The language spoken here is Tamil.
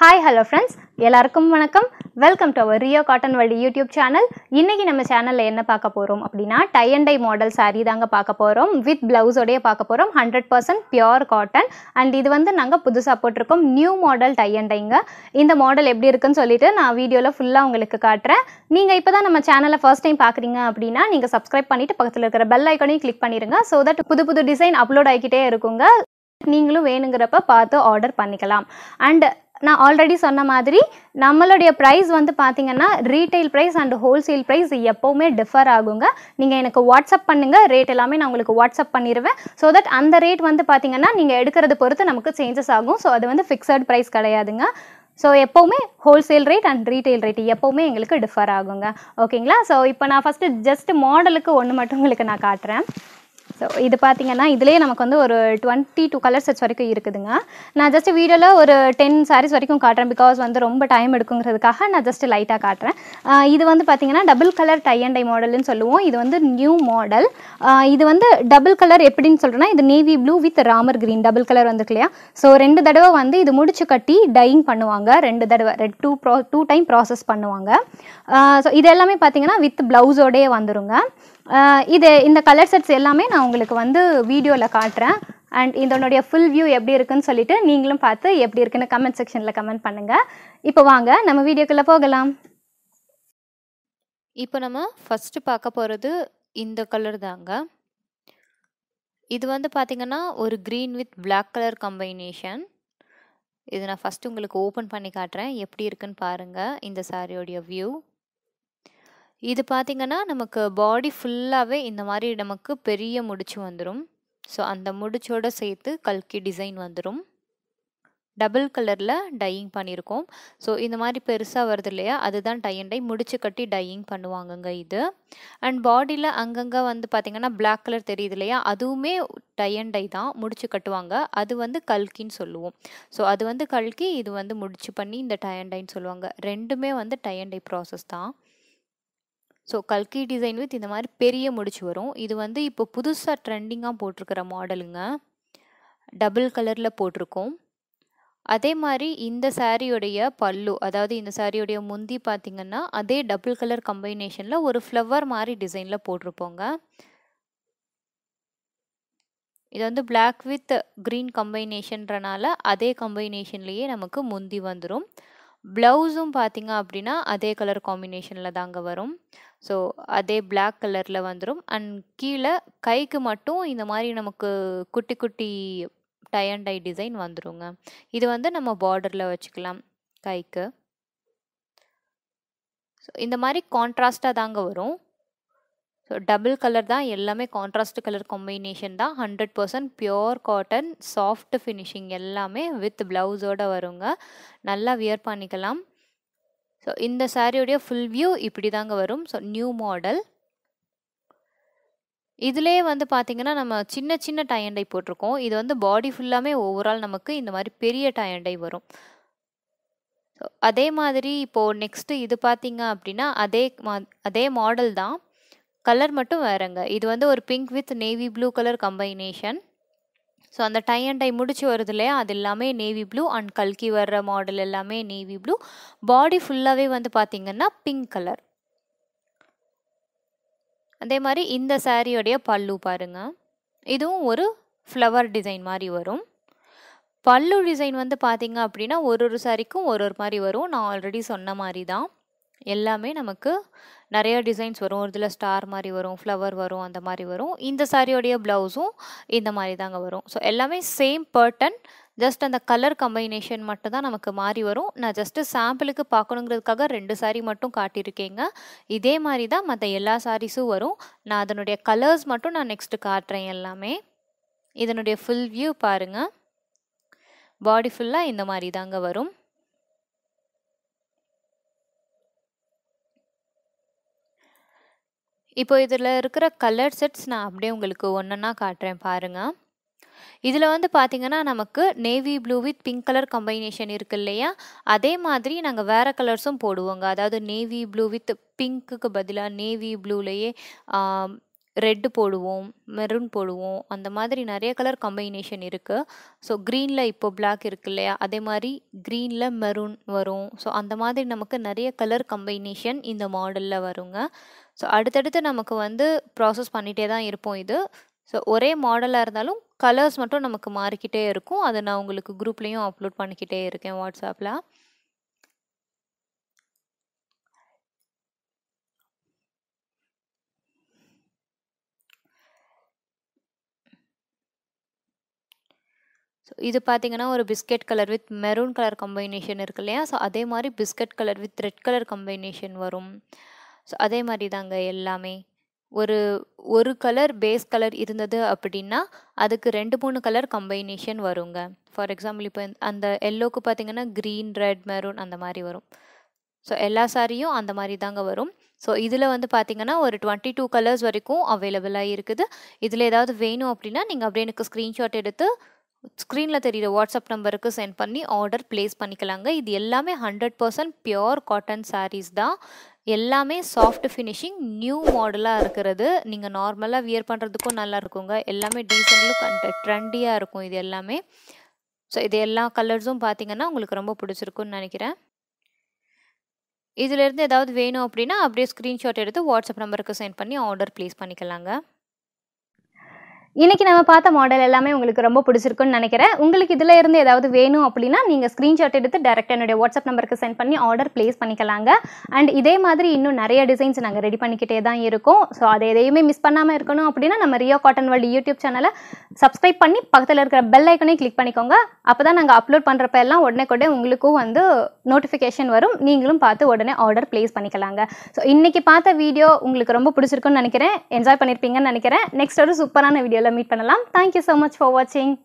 ஹாய் ஹலோ ஃப்ரெண்ட்ஸ் எல்லாருக்கும் வணக்கம் welcome to our Rio cotton world YouTube channel இன்றைக்கி நம்ம சேனலில் என்ன பார்க்க போகிறோம் அப்படின்னா tie and dye model sari தாங்க பார்க்க போகிறோம் வித் ப்ளவுஸோடைய பார்க்க போகிறோம் hundred percent pure cotton and இது வந்து நாங்கள் புதுசாக போட்டிருக்கோம் நியூ மாடல் டை அண்ட் டைங்க இந்த மாடல் எப்படி இருக்குன்னு சொல்லிட்டு நான் வீடியோவில் ஃபுல்லாக உங்களுக்கு காட்டுறேன் நீங்கள் இப்போ தான் நம்ம சேனலை ஃபர்ஸ்ட் டைம் பார்க்குறீங்க அப்படின்னா நீங்கள் சப்ஸ்கிரைப் பண்ணிவிட்டு பக்கத்தில் இருக்கிற பெல் ஐக்கனையும் கிளிக் பண்ணிடுங்க ஸோ தட் புது புது டிசைன் அப்லோட் ஆகிக்கிட்டே இருக்குங்க நீங்களும் வேணுங்கிறப்ப பார்த்து ஆர்டர் பண்ணிக்கலாம் அண்ட் நான் ஆல்ரெடி சொன்ன மாதிரி நம்மளுடைய ப்ரைஸ் வந்து பார்த்தீங்கன்னா retail price and wholesale price எப்போவுமே டிஃபர் ஆகுங்க நீங்கள் எனக்கு வாட்ஸ்அப் பண்ணுங்கள் ரேட் எல்லாமே நான் உங்களுக்கு வாட்ஸ்அப் பண்ணிடுவேன் ஸோ தட் அந்த ரேட் வந்து பார்த்தீங்கன்னா நீங்கள் எடுக்கிறது பொறுத்து நமக்கு சேஞ்சஸ் ஆகும் ஸோ அது வந்து ஃபிக்ஸட் ப்ரைஸ் கிடையாதுங்க ஸோ எப்போவுமே wholesale rate and retail rate எப்போவுமே எங்களுக்கு டிஃபர் ஆகுங்க ஓகேங்களா ஸோ இப்போ நான் ஃபஸ்ட்டு ஜஸ்ட் மாடலுக்கு ஒன்று மட்டும் உங்களுக்கு நான் காட்டுறேன் ஸோ இது பார்த்திங்கன்னா இதிலே நமக்கு வந்து ஒரு டுவெண்ட்டி டூ கலர் செட்ஸ் வரைக்கும் இருக்குதுங்க நான் ஜஸ்ட் வீடியோவில் ஒரு டென் சாரீஸ் வரைக்கும் காட்டுறேன் பிகாஸ் வந்து ரொம்ப டைம் எடுக்குங்கிறதுக்காக நான் ஜஸ்ட் லைட்டாக காட்டுறேன் இது வந்து பார்த்தீங்கன்னா double colour tie and dye மாடல்னு சொல்லுவோம் இது வந்து நியூ மாடல் இது வந்து டபுள் கலர் எப்படின்னு சொல்கிறேன்னா இது நேவி ப்ளூ வித் ராமர் க்ரீன் டபுள் கலர் வந்துருக்கு இல்லையா ஸோ ரெண்டு தடவை வந்து இது முடிச்சு கட்டி டையிங் பண்ணுவாங்க ரெண்டு தடவை ரெட் டூ ப்ரா டூ டைம் ப்ராசஸ் பண்ணுவாங்க ஸோ இது எல்லாமே பார்த்தீங்கன்னா வித் ப்ளவுஸோடய வந்துருங்க இது இந்த கலர் செட்ஸ் எல்லாமே நான் உங்களுக்கு வந்து வீடியோவில் காட்டுறேன் அண்ட் இதனுடைய ஃபுல் வியூ எப்படி இருக்குன்னு சொல்லிட்டு நீங்களும் பார்த்து எப்படி இருக்குன்னு கமெண்ட் செக்ஷனில் கமெண்ட் பண்ணுங்கள் இப்போ வாங்க நம்ம வீடியோக்குள்ளே போகலாம் இப்போ நம்ம ஃபஸ்ட்டு பார்க்க போகிறது இந்த கலர் தாங்க இது வந்து பார்த்திங்கன்னா ஒரு green with black colour combination இது நான் ஃபஸ்ட்டு உங்களுக்கு ஓப்பன் பண்ணி காட்டுறேன் எப்படி இருக்குன்னு பாருங்கள் இந்த சாரியோடைய வியூ இது பார்த்திங்கன்னா நமக்கு பாடி ஃபுல்லாகவே இந்த மாதிரி நமக்கு பெரிய முடிச்சு வந்துடும் ஸோ அந்த முடிச்சோடு சேர்த்து கல்கி டிசைன் வந்துடும் டபுள் கலரில் டையிங் பண்ணியிருக்கோம் ஸோ இந்த மாதிரி பெருசாக வருது இல்லையா அதுதான் டை அண்ட் டை முடிச்சு கட்டி டையிங் பண்ணுவாங்கங்க இது அண்ட் பாடியில் அங்கங்கே வந்து பார்த்திங்கன்னா பிளாக் கலர் தெரியுது இல்லையா அதுவுமே டை அண்ட் டை தான் முடிச்சு கட்டுவாங்க அது வந்து கல்கின்னு சொல்லுவோம் ஸோ அது வந்து கல்கி இது வந்து முடிச்சு பண்ணி இந்த டை அண்ட் டைன்னு சொல்லுவாங்க ரெண்டுமே வந்து டை அண்ட் டை ப்ராசஸ் தான் ஸோ கல்கி டிசைன் வித் இந்த மாதிரி பெரிய முடிச்சு வரும் இது வந்து இப்போ புதுசாக ட்ரெண்டிங்காக போட்டிருக்கிற மாடலுங்க டபுள் கலரில் போட்டிருக்கோம் அதே மாதிரி இந்த சாரியுடைய பல்லு அதாவது இந்த சாரியுடைய முந்தி பார்த்திங்கன்னா அதே டபுள் கலர் கம்பைனேஷனில் ஒரு ஃப்ளவர் மாதிரி டிசைனில் போட்டிருப்போங்க இது வந்து பிளாக் வித் க்ரீன் கம்பைனேஷன்றனால அதே கம்பைனேஷன்லேயே நமக்கு முந்தி வந்துடும் ப்ளவுஸும் பார்த்திங்க அப்படின்னா அதே கலர் காம்பினேஷனில் தாங்க வரும் ஸோ அதே பிளாக் கலரில் வந்துடும் அண்ட் கீழே கைக்கு மட்டும் இந்த மாதிரி நமக்கு குட்டி குட்டி டை அண்ட் டை டிசைன் வந்துடுங்க இது வந்து நம்ம பார்டரில் வச்சுக்கலாம் கைக்கு ஸோ இந்த மாதிரி கான்ட்ராஸ்டாக தாங்க வரும் ஸோ டபுள் கலர் தான் எல்லாமே கான்ட்ராஸ்ட் கலர் காம்பினேஷன் தான் hundred percent pure cotton soft finishing எல்லாமே வித் ப்ளவுஸோடு வருங்க நல்லா வியர் பண்ணிக்கலாம் ஸோ இந்த சாரியுடைய ஃபுல் வியூ இப்படி தாங்க வரும் ஸோ நியூ மாடல் இதிலே வந்து பார்த்திங்கன்னா நம்ம சின்ன சின்ன டயண்டை போட்டிருக்கோம் இது வந்து பாடி ஃபுல்லாமே ஓவரால் நமக்கு இந்த மாதிரி பெரிய டயண்டை வரும் அதே மாதிரி இப்போது நெக்ஸ்ட்டு இது பார்த்திங்க அப்படின்னா அதே மா அதே மாடல் தான் கலர் மட்டும் வேறங்க இது வந்து ஒரு pink with navy blue colour combination so அந்த டை அண்ட் டை முடிச்சு வருது இல்லையா அது எல்லாமே நேவி ப்ளூ அண்ட் கல்கி வர்ற மாடல் எல்லாமே நேவி ப்ளூ பாடி ஃபுல்லாகவே வந்து பார்த்திங்கன்னா பிங்க் கலர் அதே மாதிரி இந்த சாரியோடைய பல்லு பாருங்கள் இதுவும் ஒரு ஃப்ளவர் டிசைன் மாதிரி வரும் பல்லு டிசைன் வந்து பார்த்திங்க அப்படின்னா ஒரு ஒரு சாரிக்கும் ஒரு ஒரு மாதிரி வரும் நான் ஆல்ரெடி சொன்ன மாதிரி தான் எல்லாமே நமக்கு நிறைய டிசைன்ஸ் வரும் ஒரு இதில் ஸ்டார் மாதிரி வரும் ஃப்ளவர் வரும் அந்த மாதிரி வரும் இந்த சாரியோடைய ப்ளவுஸும் இந்த மாதிரி தாங்க வரும் ஸோ எல்லாமே சேம் பேர்டன் ஜஸ்ட் அந்த கலர் கம்பைனேஷன் மட்டும் தான் நமக்கு மாறி வரும் நான் ஜஸ்ட்டு சாம்பிளுக்கு பார்க்கணுங்கிறதுக்காக ரெண்டு சாரி மட்டும் காட்டியிருக்கேங்க இதே மாதிரி தான் மற்ற எல்லா சாரீஸும் வரும் நான் அதனுடைய கலர்ஸ் மட்டும் நான் நெக்ஸ்ட்டு காட்டுறேன் எல்லாமே இதனுடைய ஃபுல் வியூ பாருங்கள் பாடி ஃபுல்லாக இந்த மாதிரி தாங்க வரும் இப்போ இதில் இருக்கிற கலர் செட்ஸ் நான் அப்படியே உங்களுக்கு ஒன்றுன்னா காட்டுறேன் பாருங்கள் இதில் வந்து பார்த்திங்கன்னா நமக்கு navy blue with pink colour combination இருக்குது இல்லையா அதே மாதிரி நாங்கள் வேறு கலர்ஸும் போடுவோங்க அதாவது நேவி ப்ளூ வித் பிங்க்குக்கு பதிலாக நேவி ப்ளூலேயே ரெட்டு போடுவோம் மெரூன் போடுவோம் அந்த மாதிரி நிறைய கலர் கம்பைனேஷன் இருக்குது ஸோ க்ரீனில் இப்போ பிளாக் இருக்கு இல்லையா அதே மாதிரி க்ரீனில் மெரூன் வரும் ஸோ அந்த மாதிரி நமக்கு நிறைய கலர் கம்பைனேஷன் இந்த மாடலில் வருங்க ஸோ அடுத்தடுத்து நமக்கு வந்து ப்ராசஸ் பண்ணிகிட்டே தான் இருப்போம் இது ஸோ ஒரே மாடலாக இருந்தாலும் கலர்ஸ் மட்டும் நமக்கு மாறிக்கிட்டே இருக்கும் அதை நான் உங்களுக்கு குரூப்லேயும் அப்லோட் பண்ணிக்கிட்டே இருக்கேன் வாட்ஸ்அப்பில் ஸோ இது பார்த்தீங்கன்னா ஒரு biscuit colour with maroon colour combination இருக்கு இல்லையா ஸோ அதே மாதிரி biscuit colour with red colour combination வரும் ஸோ அதே மாதிரி தாங்க எல்லாமே ஒரு ஒரு கலர் பேஸ் கலர் இருந்தது அப்படின்னா அதுக்கு ரெண்டு மூணு கலர் கம்பைனேஷன் வருங்க ஃபார் எக்ஸாம்பிள் இப்போ அந்த எல்லோக்கு பார்த்தீங்கன்னா க்ரீன் ரெட் மெரூன் அந்த மாதிரி வரும் ஸோ எல்லா சாரியும் அந்த மாதிரி தாங்க வரும் ஸோ இதில் வந்து பார்த்திங்கன்னா ஒரு டுவெண்ட்டி டூ கலர்ஸ் வரைக்கும் அவைலபிளாக இருக்குது இதில் ஏதாவது வேணும் அப்படின்னா நீங்கள் அப்படியே எனக்கு ஸ்க்ரீன்ஷாட் எடுத்து ஸ்க்ரீனில் தெரியுற வாட்ஸ்அப் நம்பருக்கு சென்ட் பண்ணி ஆர்டர் ப்ளேஸ் பண்ணிக்கலாங்க இது எல்லாமே hundred percent pure cotton saris தான் எல்லாமே சாஃப்ட் ஃபினிஷிங் நியூ மாடலாக இருக்கிறது நீங்கள் நார்மலாக வியர் பண்ணுறதுக்கும் நல்லா இருக்குங்க எல்லாமே டீசெண்ட் லுக் ட்ரெண்டியாக இருக்கும் இது எல்லாமே ஸோ இது எல்லா கலர்ஸும் பார்த்தீங்கன்னா உங்களுக்கு ரொம்ப பிடிச்சிருக்குன்னு நினைக்கிறேன் இதிலேருந்து ஏதாவது வேணும் அப்படின்னா அப்படியே ஸ்க்ரீன்ஷாட் எடுத்து வாட்ஸ்அப் நம்பருக்கு சென்ட் பண்ணி ஆர்டர் ப்ளேஸ் பண்ணிக்கலாங்க இன்றைக்கி நம்ம பார்த்த மாடல் எல்லாமே உங்களுக்கு ரொம்ப பிடிச்சிருக்குன்னு நினைக்கிறேன் உங்களுக்கு இதில் இருந்து ஏதாவது வேணும் அப்படின்னா நீங்கள் ஸ்க்ரீன்ஷாட் எடுத்து டேரக்ட் என்னுடைய வாட்ஸ்அப் நம்பருக்கு சென்ட் பண்ணி ஆர்டர் ப்ளேஸ் பண்ணிக்கலாங்க அண்ட் இதே மாதிரி இன்னும் நிறைய டிசைன்ஸ் நாங்கள் ரெடி பண்ணிக்கிட்டே தான் இருக்கோம் ஸோ அதை எதையுமே மிஸ் பண்ணாமல் இருக்கணும் அப்படின்னா நம்ம ரியோ காட்டன் வேல்டு யூடியூப் சேனலை சப்ஸ்கிரைப் பண்ணி பக்கத்தில் இருக்கிற பெல் ஐக்கனையும் கிளிக் பண்ணிக்கோங்க அப்போ தான் நாங்கள் அப்லோட் பண்ணுறப்ப எல்லாம் உடனே கூட உங்களுக்கும் வந்து நோட்டிஃபிகேஷன் வரும் நீங்களும் பார்த்து உடனே ஆர்டர் ப்ளேஸ் பண்ணிக்கலாங்க ஸோ இன்றைக்கி பார்த்த வீடியோ உங்களுக்கு ரொம்ப பிடிச்சிருக்குன்னு நினைக்கிறேன் என்ஜாய் பண்ணியிருப்பீங்கன்னு நினைக்கிறேன் நெக்ஸ்ட் ஒரு சூப்பரான வீடியோவில் மீட் பண்ணலாம் தேங்க்யூ ஸோ மச் ஃபார் வாட்சிங்